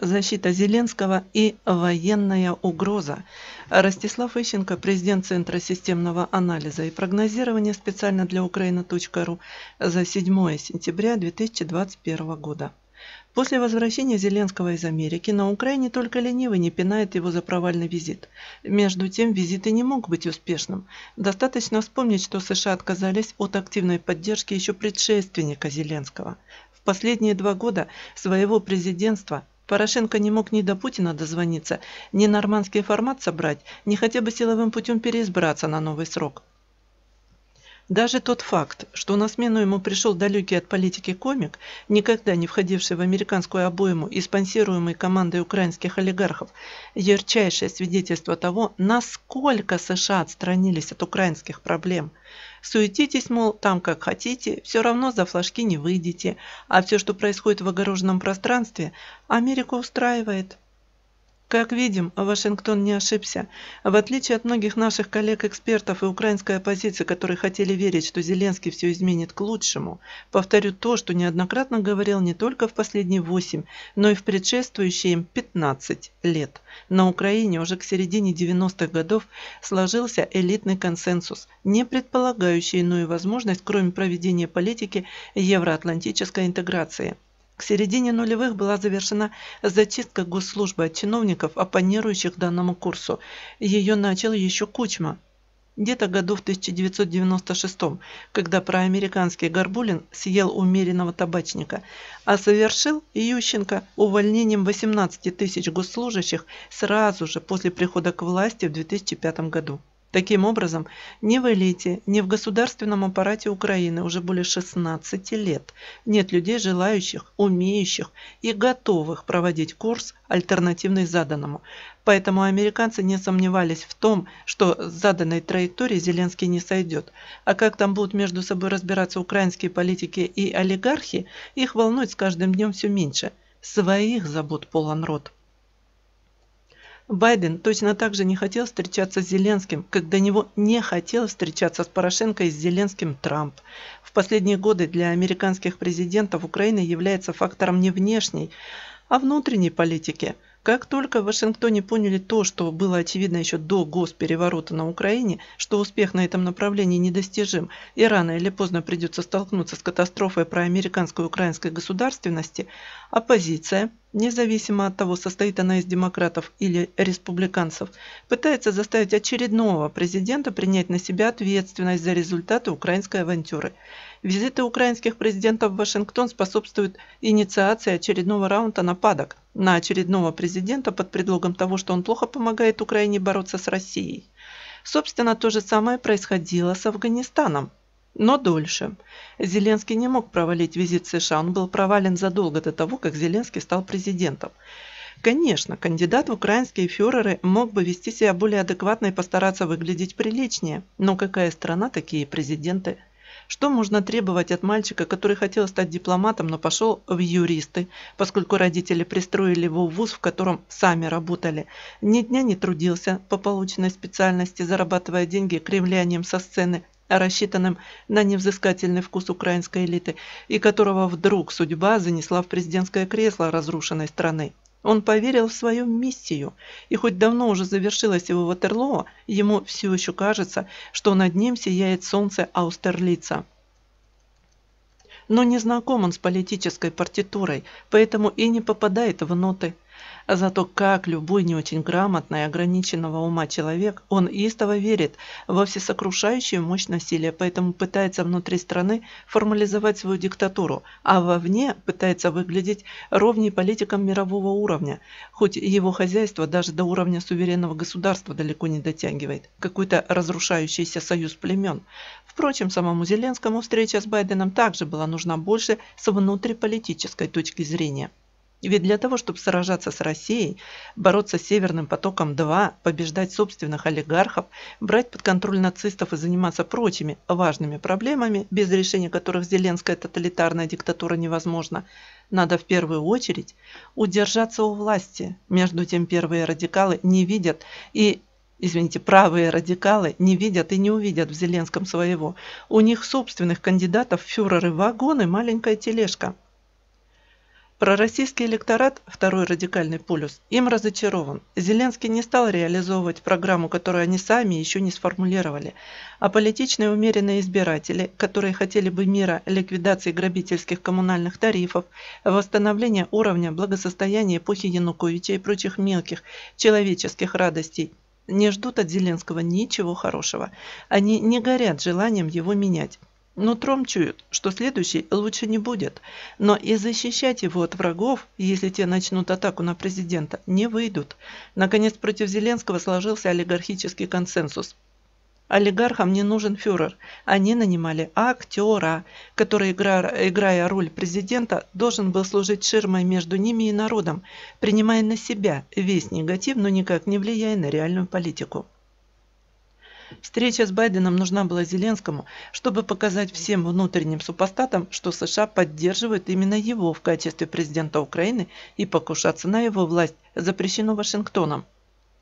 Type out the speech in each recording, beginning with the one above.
защита Зеленского и военная угроза. Ростислав Ищенко, президент Центра системного анализа и прогнозирования специально для Украина.ру за 7 сентября 2021 года. После возвращения Зеленского из Америки на Украине только ленивый не пинает его за провальный визит. Между тем, визит и не мог быть успешным. Достаточно вспомнить, что США отказались от активной поддержки еще предшественника Зеленского. В последние два года своего президентства Порошенко не мог ни до Путина дозвониться, ни нормандский формат собрать, ни хотя бы силовым путем переизбраться на новый срок. Даже тот факт, что на смену ему пришел далекий от политики комик, никогда не входивший в американскую обойму и спонсируемый командой украинских олигархов, ярчайшее свидетельство того, насколько США отстранились от украинских проблем – Суетитесь, мол, там как хотите, все равно за флажки не выйдете, а все, что происходит в огороженном пространстве, Америка устраивает. Как видим, Вашингтон не ошибся. В отличие от многих наших коллег-экспертов и украинской оппозиции, которые хотели верить, что Зеленский все изменит к лучшему, повторю то, что неоднократно говорил не только в последние 8, но и в предшествующие им 15 лет. На Украине уже к середине 90-х годов сложился элитный консенсус, не предполагающий иную возможность, кроме проведения политики евроатлантической интеграции – к середине нулевых была завершена зачистка госслужбы от чиновников, оппонирующих данному курсу. Ее начал еще Кучма. Где-то году в 1996, когда проамериканский Горбулин съел умеренного табачника, а совершил Ющенко увольнением 18 тысяч госслужащих сразу же после прихода к власти в 2005 году. Таким образом, ни в элите, ни в государственном аппарате Украины уже более 16 лет нет людей, желающих, умеющих и готовых проводить курс, альтернативный заданному. Поэтому американцы не сомневались в том, что с заданной траектории Зеленский не сойдет. А как там будут между собой разбираться украинские политики и олигархи, их волнует с каждым днем все меньше. Своих забот полон рот. Байден точно так же не хотел встречаться с Зеленским, как до него не хотел встречаться с Порошенко и с Зеленским Трамп. В последние годы для американских президентов Украина является фактором не внешней, а внутренней политики – как только в Вашингтоне поняли то, что было очевидно еще до госпереворота на Украине, что успех на этом направлении недостижим и рано или поздно придется столкнуться с катастрофой проамериканской украинской государственности, оппозиция, независимо от того, состоит она из демократов или республиканцев, пытается заставить очередного президента принять на себя ответственность за результаты украинской авантюры. Визиты украинских президентов в Вашингтон способствуют инициации очередного раунда нападок на очередного президента под предлогом того, что он плохо помогает Украине бороться с Россией. Собственно, то же самое происходило с Афганистаном. Но дольше. Зеленский не мог провалить визит США, он был провален задолго до того, как Зеленский стал президентом. Конечно, кандидат в украинские фюреры мог бы вести себя более адекватно и постараться выглядеть приличнее, но какая страна такие президенты что можно требовать от мальчика, который хотел стать дипломатом, но пошел в юристы, поскольку родители пристроили его в вуз, в котором сами работали. Ни дня не трудился по полученной специальности, зарабатывая деньги кривлянием со сцены, рассчитанным на невзыскательный вкус украинской элиты, и которого вдруг судьба занесла в президентское кресло разрушенной страны. Он поверил в свою миссию, и хоть давно уже завершилось его Ватерлоо, ему все еще кажется, что над ним сияет солнце Аустерлица. Но не знаком он с политической партитурой, поэтому и не попадает в ноты – Зато как любой не очень грамотный и ограниченного ума человек, он истово верит во всесокрушающую мощь насилия, поэтому пытается внутри страны формализовать свою диктатуру, а вовне пытается выглядеть ровней политикам мирового уровня, хоть его хозяйство даже до уровня суверенного государства далеко не дотягивает, какой-то разрушающийся союз племен. Впрочем, самому Зеленскому встреча с Байденом также была нужна больше с внутриполитической точки зрения. Ведь для того, чтобы сражаться с Россией, бороться с Северным потоком-2, побеждать собственных олигархов, брать под контроль нацистов и заниматься прочими важными проблемами, без решения которых зеленская тоталитарная диктатура невозможна, надо в первую очередь удержаться у власти. Между тем первые радикалы не видят и извините, правые радикалы не видят и не увидят в Зеленском своего. У них собственных кандидатов фюреры вагоны, маленькая тележка. Пророссийский электорат, второй радикальный полюс, им разочарован. Зеленский не стал реализовывать программу, которую они сами еще не сформулировали, а политичные умеренные избиратели, которые хотели бы мира, ликвидации грабительских коммунальных тарифов, восстановления уровня благосостояния эпохи Януковича и прочих мелких человеческих радостей, не ждут от Зеленского ничего хорошего. Они не горят желанием его менять. Нутром чуют, что следующий лучше не будет, но и защищать его от врагов, если те начнут атаку на президента, не выйдут. Наконец, против Зеленского сложился олигархический консенсус. Олигархам не нужен фюрер. Они нанимали актера, который, играя роль президента, должен был служить ширмой между ними и народом, принимая на себя весь негатив, но никак не влияя на реальную политику. Встреча с Байденом нужна была Зеленскому, чтобы показать всем внутренним супостатам, что США поддерживают именно его в качестве президента Украины и покушаться на его власть запрещено Вашингтоном.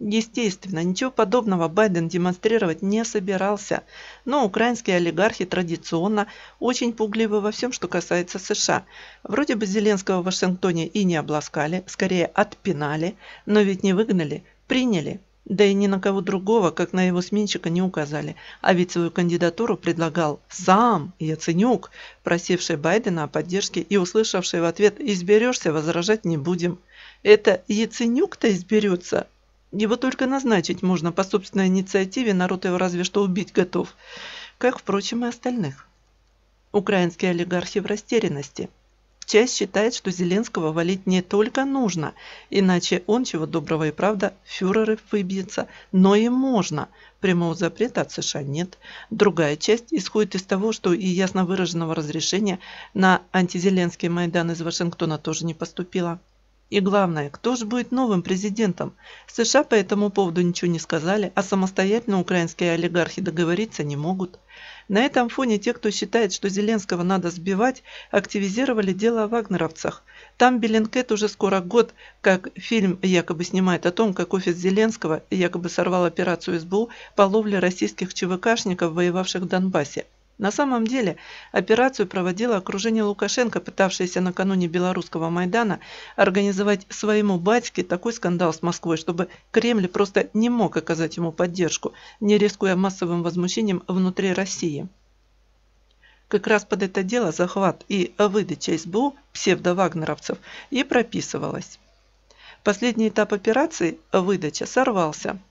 Естественно, ничего подобного Байден демонстрировать не собирался, но украинские олигархи традиционно очень пугливы во всем, что касается США. Вроде бы Зеленского в Вашингтоне и не обласкали, скорее отпинали, но ведь не выгнали, приняли. Да и ни на кого другого, как на его сменщика, не указали. А ведь свою кандидатуру предлагал сам Яценюк, просивший Байдена о поддержке и услышавший в ответ «изберешься, возражать не будем». Это Яценюк-то изберется? Его только назначить можно по собственной инициативе, народ его разве что убить готов. Как, впрочем, и остальных. Украинские олигархи в растерянности – Часть считает, что Зеленского валить не только нужно, иначе он, чего доброго и правда, фюреры выбьется, но и можно. Прямого запрета от США нет. Другая часть исходит из того, что и ясно выраженного разрешения на антизеленский Майдан из Вашингтона тоже не поступило. И главное, кто же будет новым президентом? США по этому поводу ничего не сказали, а самостоятельно украинские олигархи договориться не могут. На этом фоне те, кто считает, что Зеленского надо сбивать, активизировали дело о вагнеровцах. Там Беллинкет уже скоро год, как фильм якобы снимает о том, как офис Зеленского якобы сорвал операцию СБУ по ловле российских ЧВКшников, воевавших в Донбассе. На самом деле операцию проводило окружение Лукашенко, пытавшееся накануне белорусского Майдана организовать своему батьке такой скандал с Москвой, чтобы Кремль просто не мог оказать ему поддержку, не рискуя массовым возмущением внутри России. Как раз под это дело захват и выдача СБУ псевдовагнеровцев и прописывалась. Последний этап операции, выдача, сорвался –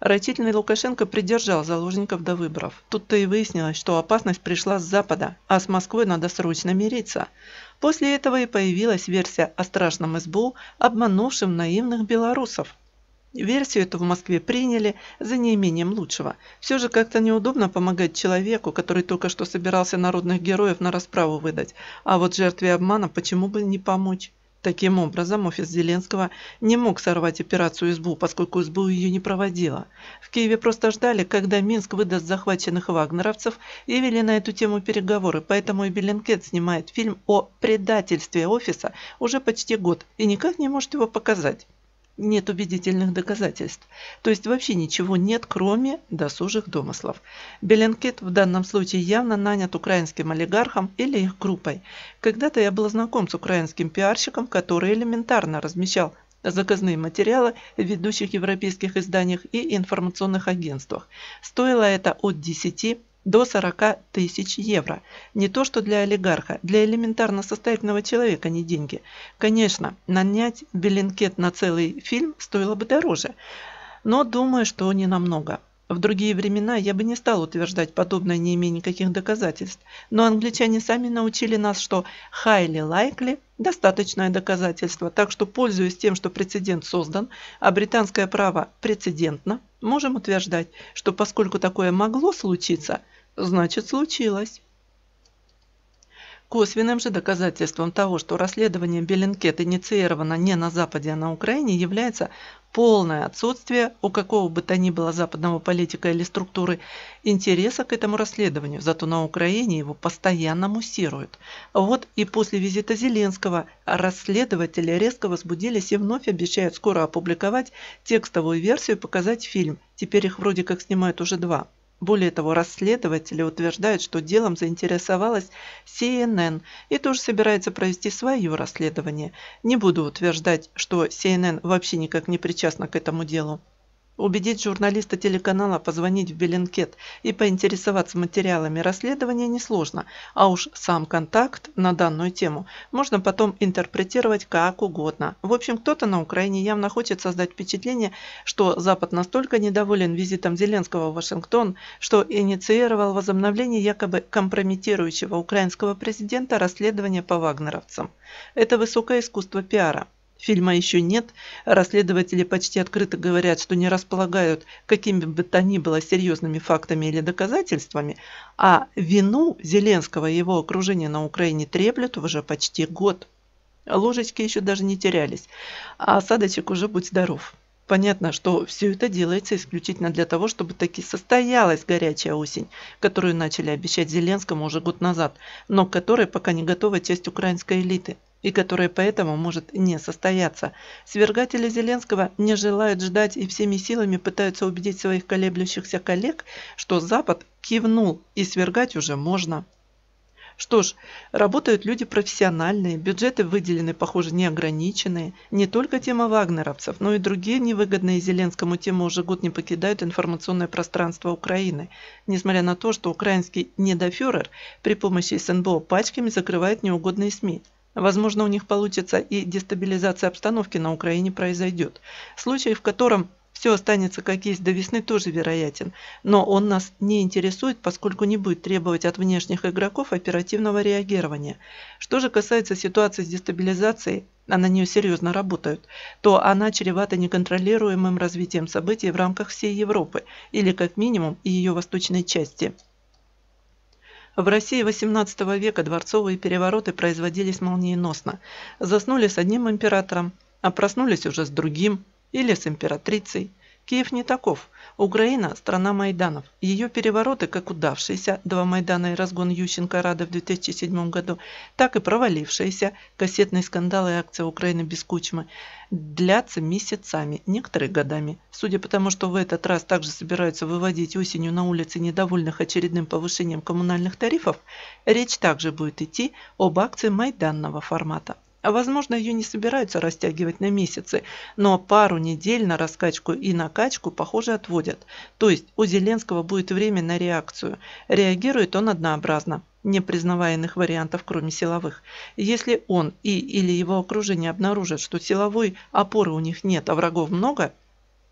Рачительный Лукашенко придержал заложников до выборов. Тут-то и выяснилось, что опасность пришла с запада, а с Москвой надо срочно мириться. После этого и появилась версия о страшном СБУ, обманувшем наивных белорусов. Версию эту в Москве приняли за неимением лучшего. Все же как-то неудобно помогать человеку, который только что собирался народных героев на расправу выдать, а вот жертве обмана почему бы не помочь? Таким образом, офис Зеленского не мог сорвать операцию СБУ, поскольку СБУ ее не проводила. В Киеве просто ждали, когда Минск выдаст захваченных вагнеровцев и вели на эту тему переговоры, поэтому и Беллинкет снимает фильм о предательстве офиса уже почти год и никак не может его показать нет убедительных доказательств. То есть вообще ничего нет, кроме досужих домыслов. Беленкет в данном случае явно нанят украинским олигархом или их группой. Когда-то я был знаком с украинским пиарщиком, который элементарно размещал заказные материалы в ведущих европейских изданиях и информационных агентствах. Стоило это от 10 до 40 тысяч евро. Не то, что для олигарха, для элементарно состоятельного человека а не деньги. Конечно, нанять Беллинкет на целый фильм стоило бы дороже, но думаю, что не намного. В другие времена я бы не стал утверждать подобное, не имея никаких доказательств, но англичане сами научили нас, что highly likely – достаточное доказательство, так что, пользуясь тем, что прецедент создан, а британское право прецедентно, можем утверждать, что поскольку такое могло случиться – Значит, случилось. Косвенным же доказательством того, что расследование Беллинкет инициировано не на Западе, а на Украине, является полное отсутствие у какого бы то ни было западного политика или структуры интереса к этому расследованию, зато на Украине его постоянно муссируют. Вот и после визита Зеленского расследователи резко возбудились и вновь обещают скоро опубликовать текстовую версию и показать фильм. Теперь их вроде как снимают уже два. Более того, расследователи утверждают, что делом заинтересовалась CNN и тоже собирается провести свое расследование. Не буду утверждать, что CNN вообще никак не причастна к этому делу. Убедить журналиста телеканала позвонить в Беленкет и поинтересоваться материалами расследования несложно, а уж сам контакт на данную тему можно потом интерпретировать как угодно. В общем, кто-то на Украине явно хочет создать впечатление, что Запад настолько недоволен визитом Зеленского в Вашингтон, что инициировал возобновление якобы компрометирующего украинского президента расследования по вагнеровцам. Это высокое искусство пиара. Фильма еще нет. Расследователи почти открыто говорят, что не располагают какими бы то ни было серьезными фактами или доказательствами, а вину Зеленского и его окружения на Украине треплют уже почти год. Ложечки еще даже не терялись, а осадочек уже будь здоров. Понятно, что все это делается исключительно для того, чтобы таки состоялась горячая осень, которую начали обещать Зеленскому уже год назад, но к которой пока не готова часть украинской элиты – и которое поэтому может не состояться. Свергатели Зеленского не желают ждать и всеми силами пытаются убедить своих колеблющихся коллег, что Запад кивнул и свергать уже можно. Что ж, работают люди профессиональные, бюджеты выделены, похоже, неограниченные. Не только тема вагнеровцев, но и другие невыгодные Зеленскому темы уже год не покидают информационное пространство Украины, несмотря на то, что украинский недофюрер при помощи СНБО пачками закрывает неугодные СМИ – Возможно, у них получится и дестабилизация обстановки на Украине произойдет. Случай, в котором все останется как есть до весны, тоже вероятен, но он нас не интересует, поскольку не будет требовать от внешних игроков оперативного реагирования. Что же касается ситуации с дестабилизацией, а на нее серьезно работают, то она чревата неконтролируемым развитием событий в рамках всей Европы, или как минимум ее восточной части – в России XVIII века дворцовые перевороты производились молниеносно. Заснули с одним императором, а проснулись уже с другим или с императрицей. Киев не таков. Украина – страна Майданов. Ее перевороты, как удавшиеся, два Майдана и разгон ющенко рады в 2007 году, так и провалившиеся, кассетные скандалы и акция Украины без Кучмы, длятся месяцами, некоторые годами. Судя по тому, что в этот раз также собираются выводить осенью на улицы недовольных очередным повышением коммунальных тарифов, речь также будет идти об акции майданного формата. А, возможно, ее не собираются растягивать на месяцы, но пару недель на раскачку и накачку, похоже, отводят. То есть у Зеленского будет время на реакцию. Реагирует он однообразно, не признавая иных вариантов, кроме силовых. Если он и или его окружение обнаружат, что силовой опоры у них нет, а врагов много –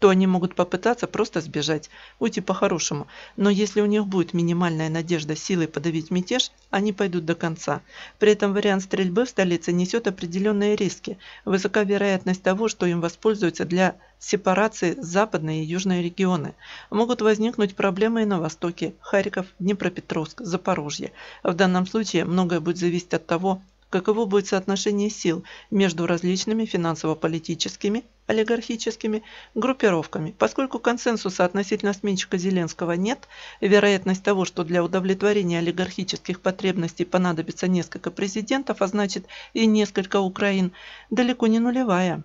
то они могут попытаться просто сбежать, уйти по-хорошему. Но если у них будет минимальная надежда силой подавить мятеж, они пойдут до конца. При этом вариант стрельбы в столице несет определенные риски. Высока вероятность того, что им воспользуются для сепарации западные и южные регионы. Могут возникнуть проблемы и на Востоке, Харьков, Днепропетровск, Запорожье. В данном случае многое будет зависеть от того, каково будет соотношение сил между различными финансово-политическими, олигархическими группировками. Поскольку консенсуса относительно сменщика Зеленского нет, вероятность того, что для удовлетворения олигархических потребностей понадобится несколько президентов, а значит и несколько Украин, далеко не нулевая.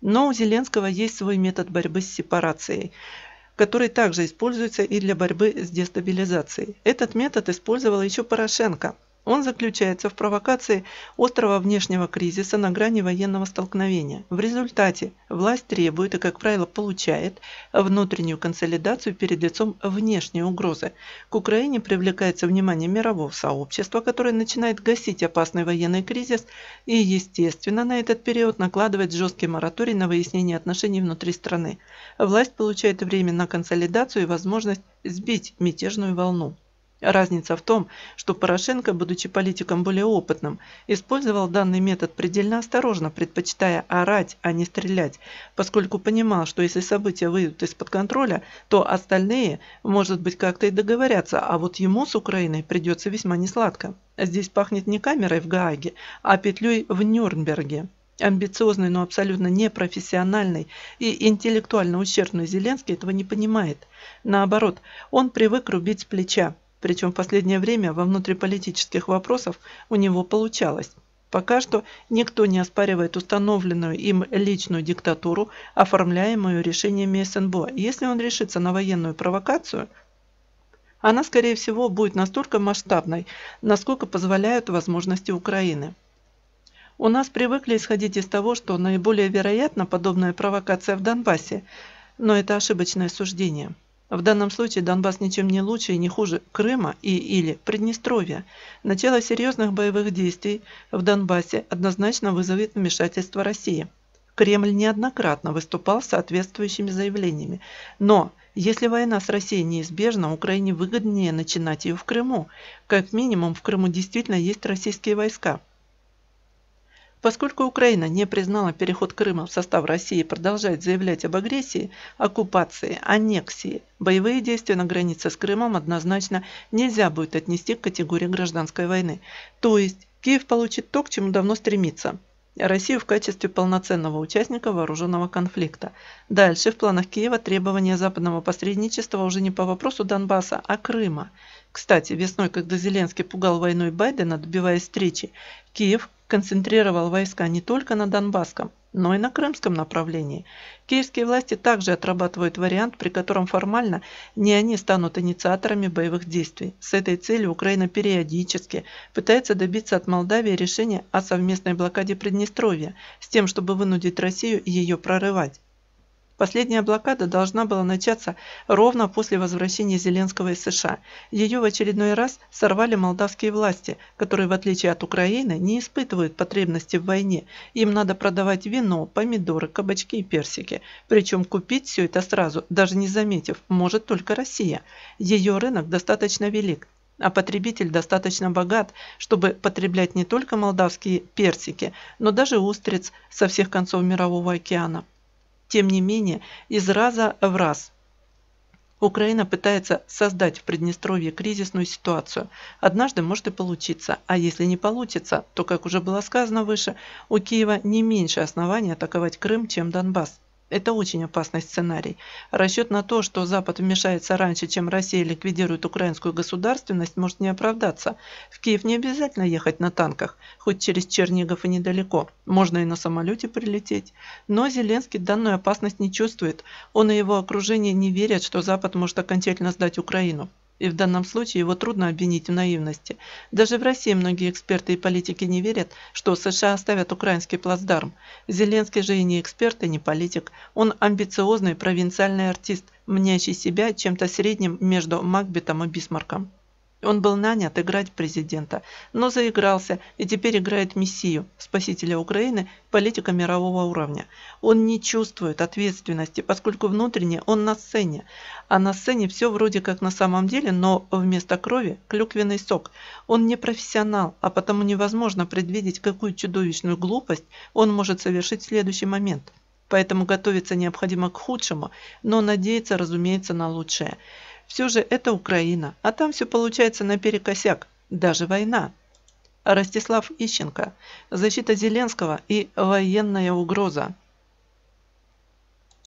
Но у Зеленского есть свой метод борьбы с сепарацией – который также используется и для борьбы с дестабилизацией. Этот метод использовал еще Порошенко – он заключается в провокации острого внешнего кризиса на грани военного столкновения. В результате власть требует и, как правило, получает внутреннюю консолидацию перед лицом внешней угрозы. К Украине привлекается внимание мирового сообщества, которое начинает гасить опасный военный кризис и, естественно, на этот период накладывает жесткий мораторий на выяснение отношений внутри страны. Власть получает время на консолидацию и возможность сбить мятежную волну. Разница в том, что Порошенко, будучи политиком более опытным, использовал данный метод предельно осторожно, предпочитая орать, а не стрелять, поскольку понимал, что если события выйдут из-под контроля, то остальные, может быть, как-то и договорятся, а вот ему с Украиной придется весьма несладко. Здесь пахнет не камерой в Гааге, а петлей в Нюрнберге. Амбициозный, но абсолютно непрофессиональный и интеллектуально ущербный Зеленский этого не понимает. Наоборот, он привык рубить с плеча, причем в последнее время во внутриполитических вопросах у него получалось. Пока что никто не оспаривает установленную им личную диктатуру, оформляемую решениями СНБО. Если он решится на военную провокацию, она, скорее всего, будет настолько масштабной, насколько позволяют возможности Украины. У нас привыкли исходить из того, что наиболее вероятно подобная провокация в Донбассе, но это ошибочное суждение. В данном случае Донбасс ничем не лучше и не хуже Крыма и или Приднестровья. Начало серьезных боевых действий в Донбассе однозначно вызовет вмешательство России. Кремль неоднократно выступал с соответствующими заявлениями. Но если война с Россией неизбежна, Украине выгоднее начинать ее в Крыму. Как минимум в Крыму действительно есть российские войска – Поскольку Украина не признала переход Крыма в состав России и продолжает заявлять об агрессии, оккупации, аннексии, боевые действия на границе с Крымом однозначно нельзя будет отнести к категории гражданской войны. То есть Киев получит то, к чему давно стремится – Россию в качестве полноценного участника вооруженного конфликта. Дальше в планах Киева требования западного посредничества уже не по вопросу Донбасса, а Крыма. Кстати, весной, когда Зеленский пугал войной Байдена, добиваясь встречи, Киев концентрировал войска не только на Донбасском, но и на крымском направлении. Киевские власти также отрабатывают вариант, при котором формально не они станут инициаторами боевых действий. С этой целью Украина периодически пытается добиться от Молдавии решения о совместной блокаде Приднестровья, с тем, чтобы вынудить Россию ее прорывать. Последняя блокада должна была начаться ровно после возвращения Зеленского из США. Ее в очередной раз сорвали молдавские власти, которые, в отличие от Украины, не испытывают потребности в войне. Им надо продавать вино, помидоры, кабачки и персики. Причем купить все это сразу, даже не заметив, может только Россия. Ее рынок достаточно велик, а потребитель достаточно богат, чтобы потреблять не только молдавские персики, но даже устриц со всех концов Мирового океана тем не менее, из раза в раз. Украина пытается создать в Приднестровье кризисную ситуацию. Однажды может и получиться, а если не получится, то, как уже было сказано выше, у Киева не меньше оснований атаковать Крым, чем Донбасс. Это очень опасный сценарий. Расчет на то, что Запад вмешается раньше, чем Россия ликвидирует украинскую государственность, может не оправдаться. В Киев не обязательно ехать на танках, хоть через Чернигов и недалеко. Можно и на самолете прилететь. Но Зеленский данную опасность не чувствует. Он и его окружение не верят, что Запад может окончательно сдать Украину и в данном случае его трудно обвинить в наивности. Даже в России многие эксперты и политики не верят, что США оставят украинский плацдарм. Зеленский же и не эксперт, и не политик. Он амбициозный провинциальный артист, мнящий себя чем-то средним между Макбетом и Бисмарком. Он был нанят играть президента, но заигрался и теперь играет мессию, спасителя Украины, политика мирового уровня. Он не чувствует ответственности, поскольку внутренне он на сцене. А на сцене все вроде как на самом деле, но вместо крови – клюквенный сок. Он не профессионал, а потому невозможно предвидеть, какую чудовищную глупость он может совершить в следующий момент. Поэтому готовиться необходимо к худшему, но надеяться, разумеется, на лучшее. Все же это Украина, а там все получается наперекосяк, даже война. Ростислав Ищенко. Защита Зеленского и военная угроза.